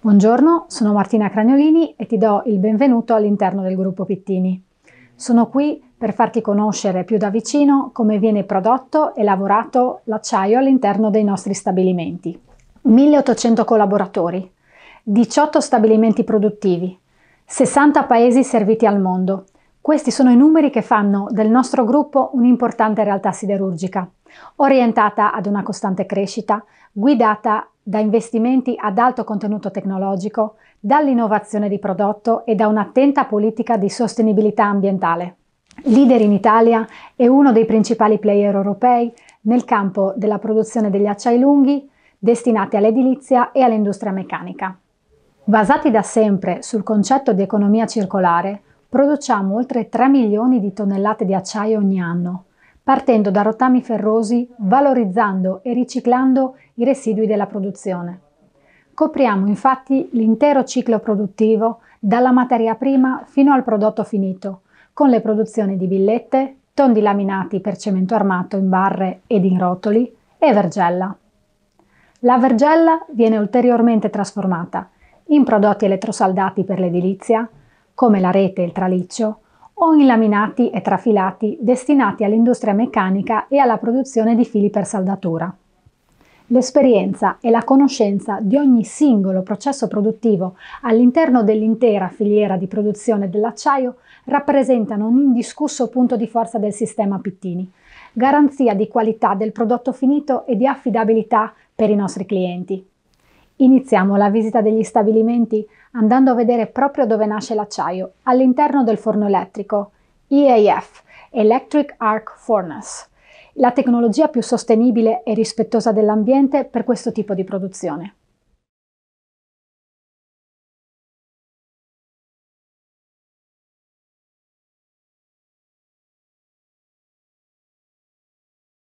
Buongiorno, sono Martina Cragnolini e ti do il benvenuto all'interno del gruppo Pittini. Sono qui per farti conoscere più da vicino come viene prodotto e lavorato l'acciaio all'interno dei nostri stabilimenti. 1800 collaboratori, 18 stabilimenti produttivi, 60 paesi serviti al mondo, questi sono i numeri che fanno del nostro gruppo un'importante realtà siderurgica, orientata ad una costante crescita, guidata da investimenti ad alto contenuto tecnologico, dall'innovazione di prodotto e da un'attenta politica di sostenibilità ambientale. Leader in Italia è uno dei principali player europei nel campo della produzione degli acciai lunghi destinati all'edilizia e all'industria meccanica. Basati da sempre sul concetto di economia circolare, Produciamo oltre 3 milioni di tonnellate di acciaio ogni anno, partendo da rottami ferrosi, valorizzando e riciclando i residui della produzione. Copriamo infatti l'intero ciclo produttivo dalla materia prima fino al prodotto finito, con le produzioni di billette, tondi laminati per cemento armato in barre ed in rotoli e vergella. La vergella viene ulteriormente trasformata in prodotti elettrosaldati per l'edilizia, come la rete e il traliccio, o in laminati e trafilati destinati all'industria meccanica e alla produzione di fili per saldatura. L'esperienza e la conoscenza di ogni singolo processo produttivo all'interno dell'intera filiera di produzione dell'acciaio rappresentano un indiscusso punto di forza del sistema Pittini, garanzia di qualità del prodotto finito e di affidabilità per i nostri clienti. Iniziamo la visita degli stabilimenti andando a vedere proprio dove nasce l'acciaio, all'interno del forno elettrico, EAF, Electric Arc Furnace, la tecnologia più sostenibile e rispettosa dell'ambiente per questo tipo di produzione.